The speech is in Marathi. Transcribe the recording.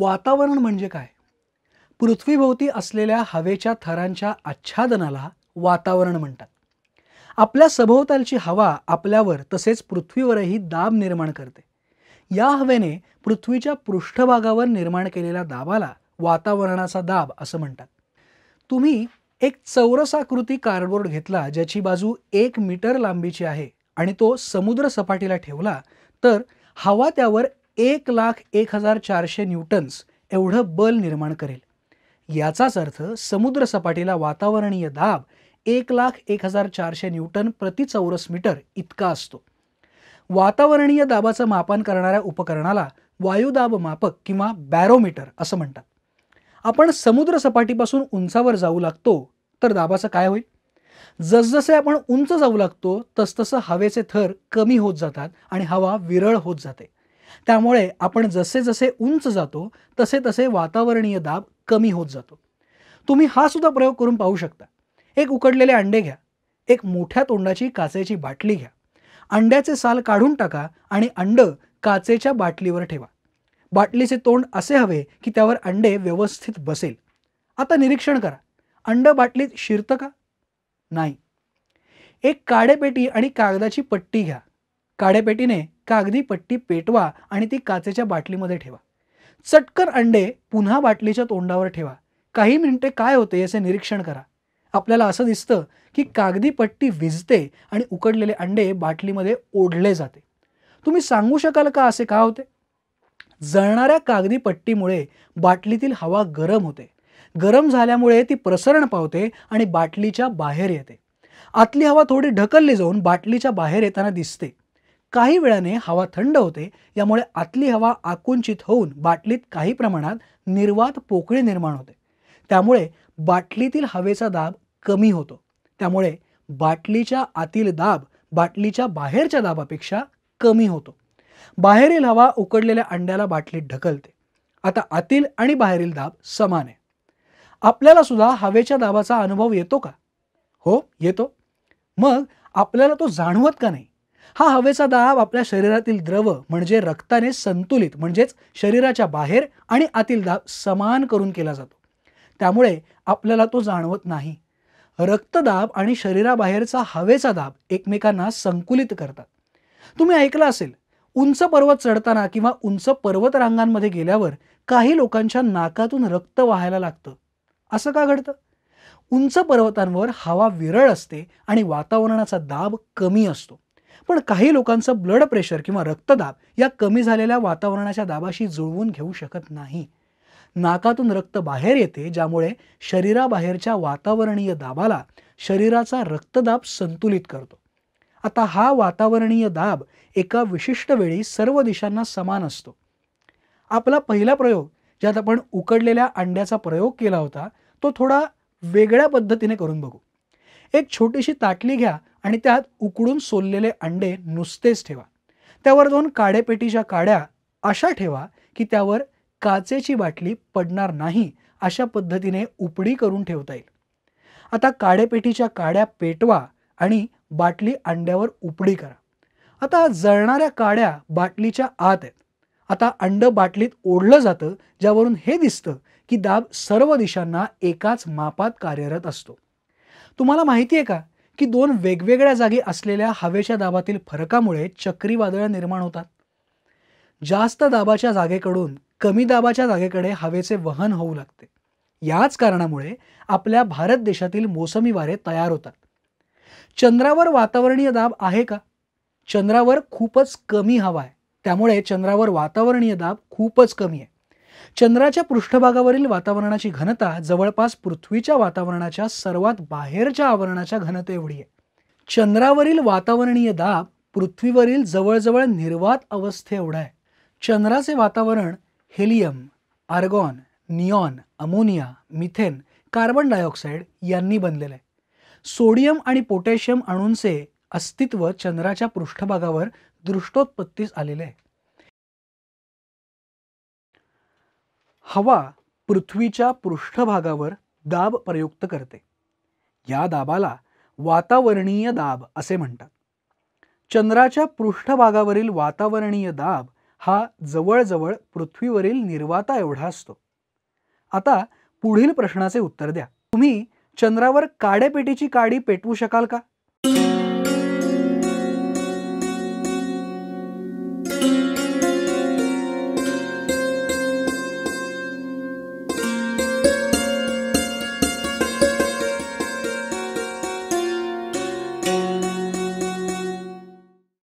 वातावरण म्हणजे काय पृथ्वीभोवती असलेल्या हवेच्या थरांच्या आच्छादनाला वातावरण म्हणतात आपल्या सभोवतालची हवा आपल्यावर तसेच पृथ्वीवरही दाब निर्माण करते या हवेने पृथ्वीच्या पृष्ठभागावर निर्माण केलेल्या दाबाला वातावरणाचा दाब असं म्हणतात तुम्ही एक चौरसाकृती कार्डबोर्ड घेतला ज्याची बाजू एक मीटर लांबीची आहे आणि तो समुद्र सपाटीला ठेवला तर हवा त्यावर एक लाख एक हजार चारशे न्यूटन्स एवढं बल निर्माण करेल याचाच अर्थ समुद्रसपाटीला वातावरणीय दाब एक लाख एक हजार चारशे न्यूटन प्रति चौरस मीटर इतका असतो वातावरणीय दाबाचं मापन करणाऱ्या उपकरणाला वायुदाब मापक किंवा बॅरोमीटर असं म्हणतात आपण समुद्रसपाटीपासून उंचावर जाऊ लागतो तर दाबाचं काय होईल जसजसे आपण उंच जाऊ लागतो तसतसं हवेचे थर कमी होत जातात आणि हवा विरळ होत जाते त्यामुळे आपण जसे जसे उंच जातो तसे तसे वातावरणीय दाब कमी होत जातो तुम्ही हा सुद्धा प्रयोग करून पाहू शकता एक उकडलेले अंडे घ्या एक मोठ्या तोंडाची काचेची बाटली घ्या अंड्याचे साल काढून टाका आणि अंड काचेच्या बाटलीवर ठेवा बाटलीचे तोंड असे हवे की त्यावर अंडे व्यवस्थित बसेल आता निरीक्षण करा अंड बाटलीत शिरतं का नाही एक काडेपेटी आणि कागदाची पट्टी घ्या काडेपेटीने कागदी पट्टी पेटवा आणि ती काचेच्या बाटलीमध्ये ठेवा चटकर अंडे पुन्हा बाटलीच्या तोंडावर ठेवा काही मिनिटे काय होते याचे निरीक्षण करा आपल्याला असं दिसतं की कागदी पट्टी विजते आणि उकडलेले अंडे बाटलीमध्ये ओढले जाते तुम्ही सांगू शकाल का असे का होते जळणाऱ्या कागदी पट्टीमुळे बाटलीतील हवा गरम होते गरम झाल्यामुळे ती प्रसरण पावते आणि बाटलीच्या बाहेर येते आतली हवा थोडी ढकलली जाऊन बाटलीच्या बाहेर येताना दिसते काही वेळाने हवा थंड होते यामुळे आतली हवा आकुंचित होऊन बाटलीत काही प्रमाणात निर्वात पोकळी निर्माण होते त्यामुळे बाटलीतील हवेचा दाब कमी होतो त्यामुळे बाटलीच्या आतील दाब बाटलीच्या बाहेरच्या दाबापेक्षा कमी होतो बाहेरील हवा उकडलेल्या अंड्याला बाटलीत ढकलते आता आतील आणि बाहेरील दाब समान आहे आपल्याला सुद्धा हवेच्या दाबाचा अनुभव येतो का हो येतो मग आपल्याला तो जाणवत का नाही हा हवेचा दाब आपल्या शरीरातील द्रव म्हणजे रक्ताने संतुलित म्हणजेच शरीराच्या बाहेर आणि आतील दाब समान करून केला जातो त्यामुळे आपल्याला तो जाणवत नाही रक्तदाब आणि शरीराबाहेरचा हवेचा दाब एकमेकांना संकुलित करतात तुम्ही ऐकलं असेल उंच पर्वत चढताना किंवा उंच पर्वत रांगांमध्ये गेल्यावर काही लोकांच्या नाकातून रक्त व्हायला लागतं असं का घडतं उंच पर्वतांवर हवा विरळ असते आणि वातावरणाचा दाब कमी असतो पण काही लोकांचं ब्लड प्रेशर किंवा रक्तदाब या कमी झालेल्या वातावरणाच्या दाबाशी जुळवून घेऊ शकत नाही नाकातून रक्त बाहेर येते ज्यामुळे शरीराबाहेरच्या वातावरणीय दाबाला शरीराचा रक्तदाब संतुलित करतो आता हा वातावरणीय दाब एका विशिष्ट वेळी सर्व दिशांना समान असतो आपला पहिला प्रयोग ज्यात आपण उकडलेल्या अंड्याचा प्रयोग केला होता तो थोडा वेगळ्या पद्धतीने करून बघू एक छोटीशी ताटली घ्या आणि त्यात उकडून सोललेले अंडे नुसतेच ठेवा त्यावर दोन काडेपेटीच्या काड्या अशा ठेवा की त्यावर काचेची बाटली पडणार नाही अशा पद्धतीने उपडी करून ठेवता येईल आता काडेपेटीच्या काड्या पेटवा आणि बाटली अंड्यावर उपडी करा आता जळणाऱ्या काड्या बाटलीच्या आत आहेत आता अंड बाटलीत ओढलं जातं ज्यावरून हे दिसतं की दाब सर्व दिशांना एकाच मापात कार्यरत असतो तुम्हाला माहिती आहे का की दोन वेगवेगळ्या जागी असलेल्या हवेच्या दाबातील फरकामुळे चक्रीवादळं निर्माण होतात जास्त दाबाच्या जागेकडून कमी दाबाच्या जागेकडे हवेचे वहन होऊ लागते याच कारणामुळे आपल्या भारत देशातील मोसमी वारे तयार होतात चंद्रावर वातावरणीय दाब आहे का चंद्रावर खूपच कमी हवा आहे त्यामुळे चंद्रावर वातावरणीय दाब खूपच कमी आहे चंद्राच्या पृष्ठभागावरील वातावरणाची घनता जवळपास पृथ्वीच्या वातावरणाच्या सर्वात बाहेरच्या आवरणाच्या घनते एवढी आहे चंद्रावरील वातावरणीय दाब पृथ्वीवरील जवळजवळ निर्वात अवस्थे एवढा आहे चंद्राचे वातावरण helium argon neon ammonia methane carbon dioxide यांनी बनलेले आहे सोडियम आणि पोटॅशियम अणूंचे अस्तित्व चंद्राच्या पृष्ठभागावर दृष्टोत्पत्तीस आलेले आहे हवा पृथ्वीच्या पृष्ठभागावर दाब प्रयुक्त करते या दाबाला वातावरणीय दाब असे म्हणतात चंद्राच्या पृष्ठभागावरील वातावरणीय दाब हा जवळजवळ पृथ्वीवरील निर्वाता एवढा असतो आता पुढील प्रश्नाचे उत्तर द्या तुम्ही चंद्रावर काडेपेटीची काडी पेटवू शकाल का